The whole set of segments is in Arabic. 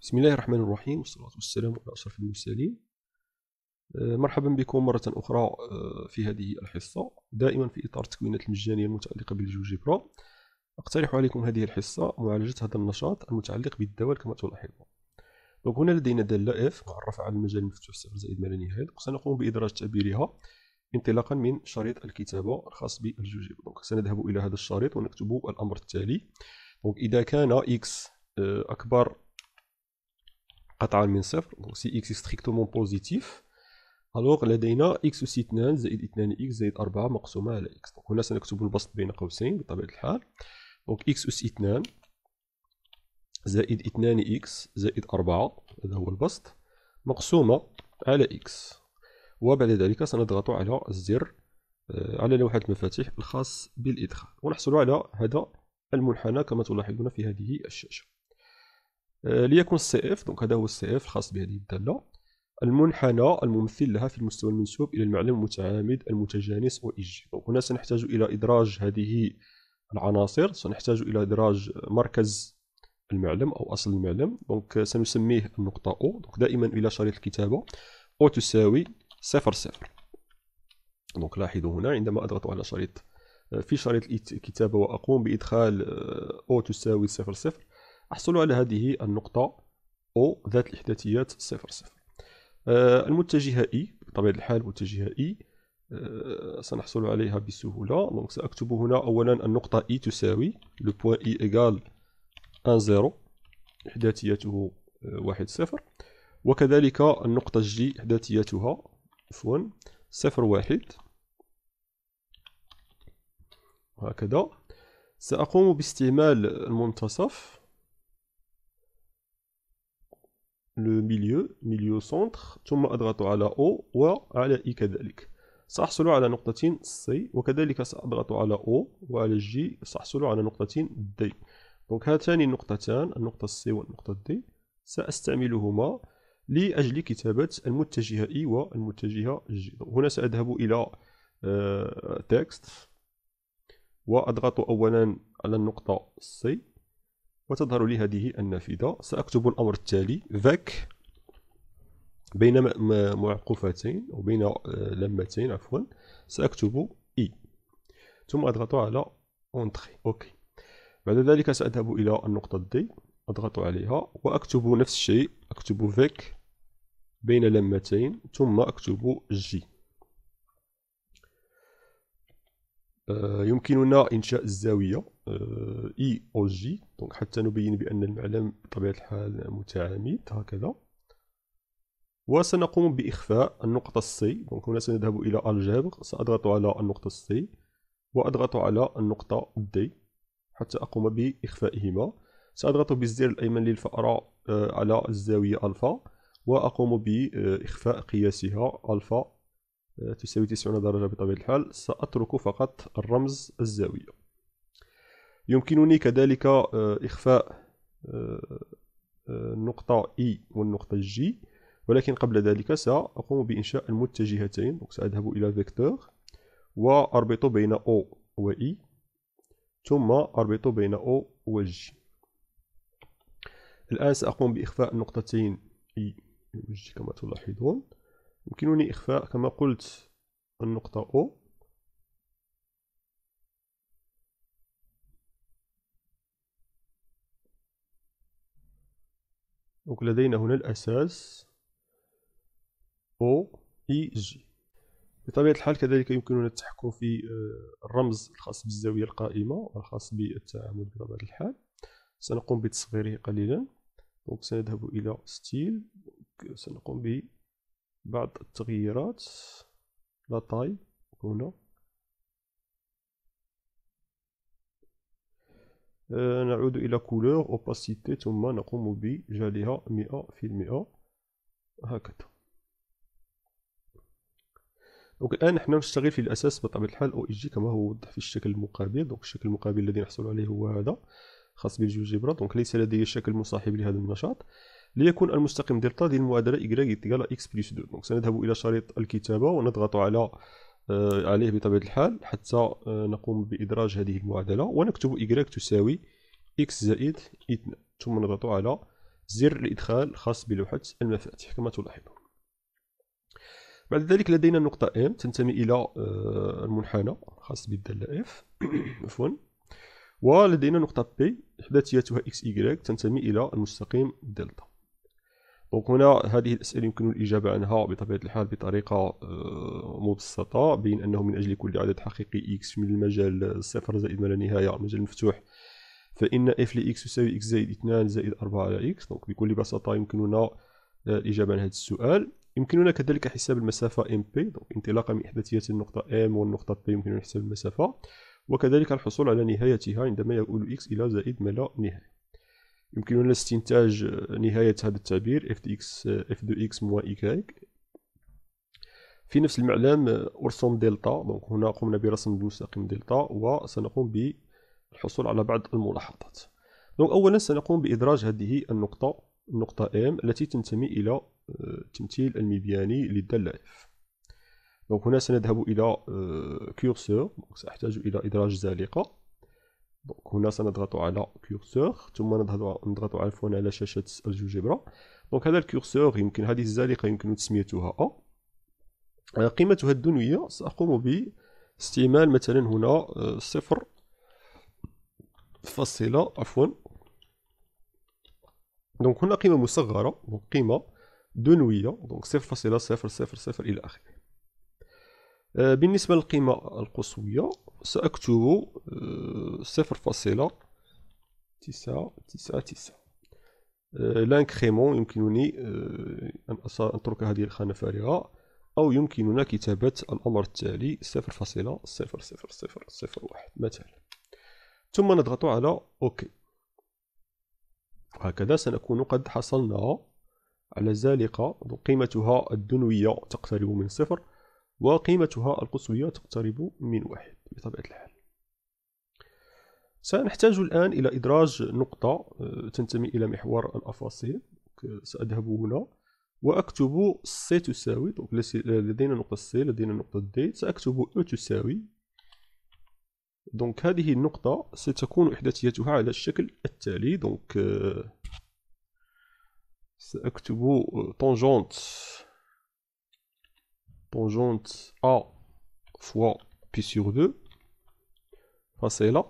بسم الله الرحمن الرحيم والصلاة والسلام على أشرف المرسلين آه، مرحبا بكم مرة أخرى آه، في هذه الحصة دائما في إطار التكوينات المجانية المتعلقة بالجوجيبرا أقترح عليكم هذه الحصة معالجة هذا النشاط المتعلق بالدول كما تلاحظون دونك هنا لدينا دالة F معرفة على المجال المفتوح صفر زائد ما لا نهاية وسنقوم بإدراج تعبيرها انطلاقا من شريط الكتابة الخاص بالجوجيبرا دونك سنذهب إلى هذا الشريط ونكتب الأمر التالي دونك إذا كان X آه، أكبر قطعا من صفر دونك سي اكس ستريكتومون بوزيتيف الوغ لدينا اكس اس 2 زائد 2 اكس زائد 4 مقسومه على اكس دونك هنا سنكتب البسط بين قوسين بطبيعه الحال دونك اكس اس 2 زائد 2 اكس زائد 4 هذا هو البسط مقسومه على اكس وبعد ذلك سنضغط على الزر آه، على لوحه المفاتيح الخاص بالادخال ونحصل على هذا المنحنى كما تلاحظون في هذه الشاشه آه، ليكن السي اف دونك هذا هو السي اف الخاص بهذه الداله المنحنى الممثل لها في المستوى المنسوب الى المعلم المتعامد المتجانس و اج دونك هنا سنحتاج الى ادراج هذه العناصر سنحتاج الى ادراج مركز المعلم او اصل المعلم دونك سنسميه النقطه او دونك دائما الى شريط الكتابه او تساوي صفر صفر دونك لاحظوا هنا عندما اضغط على شريط آه، في شريط الكتابه واقوم بادخال آه، او تساوي صفر صفر أحصل على هذه النقطة أو ذات الإحداثيات صفر صفر آه، المتجهة إي بطبيعة الحال متجهة إي آه، سنحصل عليها بسهولة دونك سأكتب هنا أولا النقطة إي تساوي لو بوان إي إيكال 1 0 إحداثيته واحد صفر وكذلك النقطة جي إحداثياتها عفوا صفر واحد هكذا سأقوم باستعمال المنتصف لو ميليو ميليو سونتر ثم أضغط على أو وعلى إي كذلك سأحصل على نقطتين سي وكذلك سأضغط على أو وعلى جي سأحصل على نقطتين دي دونك هاتان النقطتان النقطة سي والنقطة دي سأستعملهما لأجل كتابة المتجهه إي والمتجهه جي هنا سأذهب إلى تكست آه، وأضغط أولا على النقطة سي وتظهر لي هذه النافذة سأكتب الأمر التالي ذاك بين معقوفتين وبين آه، لمتين عفوا سأكتب إي e. ثم أضغط على أونتخي أوكي بعد ذلك سأذهب إلى النقطة دي أضغط عليها وأكتب نفس الشيء أكتب ذاك بين لمتين ثم أكتب جي آه، يمكننا إنشاء الزاوية إي أو جي دونك حتى نبين بأن المعلم بطبيعة الحال متعامد هكذا وسنقوم بإخفاء النقطة سي دونك هنا سنذهب إلى الجبر سأضغط على النقطة سي وأضغط على النقطة دي حتى أقوم بإخفائهما سأضغط بالزر الأيمن للفأرة آه، على الزاوية ألفا وأقوم بإخفاء قياسها ألفا تساوي 90 درجة بطبيعة الحال سأترك فقط الرمز الزاوية يمكنني كذلك آه، إخفاء النقطة آه، آه، E والنقطة G ولكن قبل ذلك سأقوم بإنشاء المتجهتين سأذهب إلى فيكتور وأربط بين O و E ثم أربط بين O و G الآن سأقوم بإخفاء النقطتين E و G كما تلاحظون يمكنني إخفاء كما قلت النقطة O دونك لدينا هنا الأساس O E G بطبيعة الحال كذلك يمكننا التحكم في آه، الرمز الخاص بالزاوية القائمة والخاص بالتعامد بطبيعة الحال سنقوم بتصغيره قليلا دونك سنذهب إلى ستيل سنقوم ب بعض التغييرات لا طاي هنا آه، نعود إلى كولور أوباسيتي ثم نقوم بجعلها مئة في المئة هكذا دونك الان نحن نشتغل في الاساس بطبيعه الحال او جي كما هو وضح في الشكل المقابل دونك الشكل المقابل الذي نحصل عليه هو هذا خاص بالجوجبرا دونك ليس لدي شكل مصاحب لهذا النشاط ليكون المستقيم دلتا ديال المعادله y يتقال اكس بلس 2 دونك سنذهب الى شريط الكتابه ونضغط على آه عليه بطبيعه الحال حتى آه نقوم بادراج هذه المعادله ونكتب y تساوي اكس زائد 2 ثم نضغط على زر الادخال الخاص بلوحه المفاتيح كما تلاحظون بعد ذلك لدينا النقطة M تنتمي إلى آه، المنحنى الخاص بالدالة F عفوا ولدينا نقطة P إحداثيتها XY تنتمي إلى المستقيم دلتا دونك هنا هذه الاسئله يمكن الاجابه عنها بطبيعه الحال بطريقه آه، مبسطه بين انه من اجل كل عدد حقيقي اكس من المجال صفر زائد ما لا نهايه مجال مفتوح فان اف لاكس يساوي اكس زائد 2 زائد 4 على اكس دونك بكل بساطه يمكننا آه، الاجابه عن هذا السؤال يمكننا كذلك حساب المسافه ام بي دونك انطلاقا من احداثيه النقطه ام والنقطه بي يمكننا حساب المسافه وكذلك الحصول على نهايتها عندما يؤول اكس الى زائد ما لا نهايه يمكننا استنتاج آه، نهاية هذا التعبير f دو x آه، f دو x moins y في نفس المعلم آه، أرسم دلتا دونك هنا قمنا برسم المستقيم دلتا وسنقوم بالحصول على بعض الملاحظات دونك أولا سنقوم بإدراج هذه النقطة النقطة M التي تنتمي إلى التمثيل المبياني للدالة F دونك هنا سنذهب إلى كيرسور سأحتاج إلى إدراج زالقة دونك هنا سنضغط على كورسور ثم نضغط عفوا على شاشه الجوجبرا دونك هذا الكورسور يمكن هذه الزلقه يمكن تسميتها ا آه. آه، قيمتها الدنويه ساقوم باستعمال مثلا هنا آه، صفر فاصله عفوا دونك هنا قيمه مصغره دونك قيمه دنويه دونك صفر فاصله صفر صفر صفر الى اخره آه، بالنسبة للقيمة القصوية سأكتب آه، صفر فاصلة تسعة تسعة تسعة آه، لانكريمون يمكنني أن أترك هذه الخانة فارغة أو يمكننا كتابة الأمر التالي صفر فاصلة صفر صفر صفر صفر واحد مثلا ثم نضغط على أوكي هكذا سنكون قد حصلنا على زالقة قيمتها الدنوية تقترب من صفر وقيمتها القصوية تقترب من واحد بطبيعة الحال سنحتاج الآن إلى إدراج نقطة آه، تنتمي إلى محور الأفاصيل سأذهب هنا وأكتب سي تساوي لدينا نقطة سي لدينا نقطة دي سأكتب أو e تساوي دونك هذه النقطة ستكون إحداثيتها على الشكل التالي دونك آه، سأكتب طونجونت آه، tangente A fois pi sur 2 فاصيلا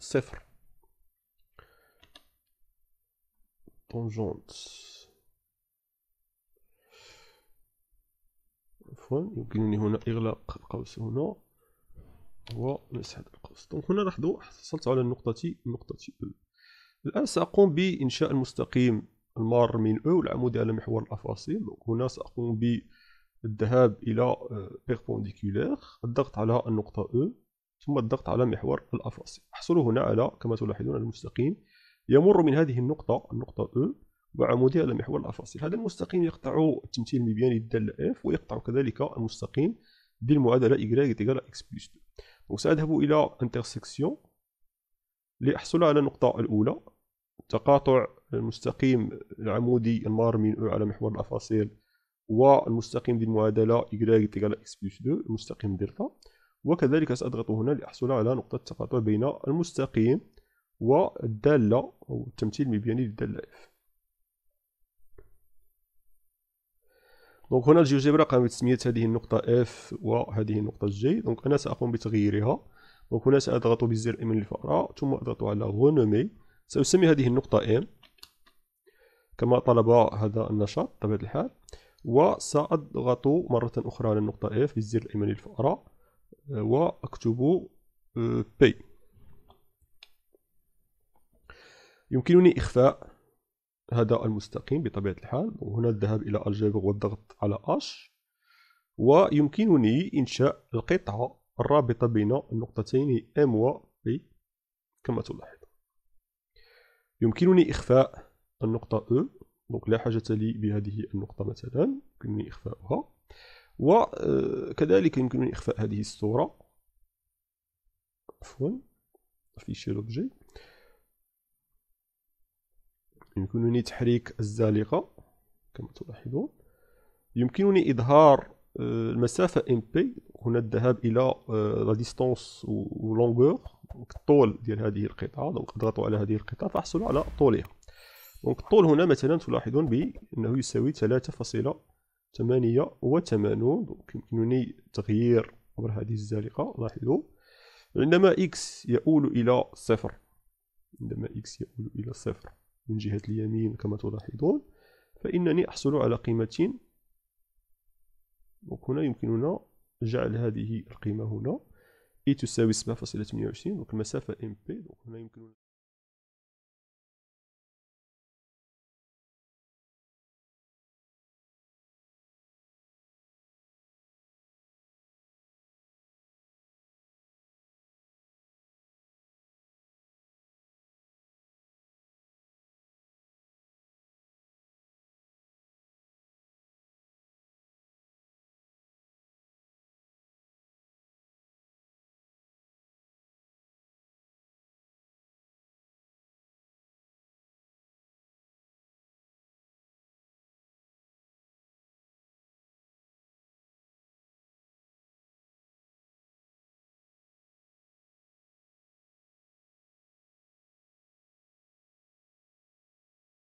صفر طونجونت عفوا يمكنني هنا إغلاق القوس هنا ومسح نسحب القوس دونك هنا لاحظوا حصلت على النقطة النقطه الآن سأقوم بإنشاء المستقيم المار من او والعمود على محور الافاصيل هنا ساقوم بالذهاب الى بيربونديكولير آه، الضغط على النقطه او e، ثم الضغط على محور الافاصيل احصل هنا على كما تلاحظون المستقيم يمر من هذه النقطه النقطه او e، وعمودي على محور الافاصيل هذا المستقيم يقطع التمثيل المبياني الدالة اف ويقطع كذلك المستقيم بالمعادله y تقال x بلس 2 وسأذهب إلى انترسكسيون لأحصل على النقطة الأولى تقاطع المستقيم العمودي المار من او على محور الافاصيل والمستقيم ديال المعادله y تيغال x بلس 2 المستقيم دلتا وكذلك سأضغط هنا لأحصل على نقطة التقاطع بين المستقيم والدالة أو التمثيل المبياني للدالة F دونك هنا الجيوجبرا قام بتسمية هذه النقطة F وهذه النقطة J دونك أنا سأقوم بتغييرها دونك هنا سأضغط بزر M للفأرة ثم أضغط على غونومي سأسمي هذه النقطة M كما طلب هذا النشاط بطبيعة الحال وسأضغط مرة أخرى على النقطة اف بالزر الأيمن للفأرة آه، وأكتب آه، P يمكنني إخفاء هذا المستقيم بطبيعة الحال وهنا الذهاب إلى الجبر والضغط على اش ويمكنني إنشاء القطعة الرابطة بين النقطتين M و P كما تلاحظ يمكنني إخفاء النقطة E دونك لا حاجة لي بهذه النقطة مثلا يمكنني إخفاؤها وكذلك آه، يمكنني إخفاء هذه الصورة عفوا أفيشي لوبجي يمكنني تحريك الزالقة كما تلاحظون يمكنني إظهار آه، المسافة MP هنا الذهاب إلى لا ديستونس و لونغور الطول ديال هذه القطعة دونك أضغط على هذه القطعة فأحصل على طولها دونك الطول هنا مثلا تلاحظون بأنه يساوي 3.88 دونك يمكنني تغيير عبر هذه الزالقة لاحظوا عندما اكس يؤول إلى صفر عندما اكس يؤول إلى صفر من جهة اليمين كما تلاحظون فإنني أحصل على قيمة هنا يمكننا جعل هذه القيمة هنا اي e تساوي 7.28 دونك المسافة ام بي دونك هنا يمكننا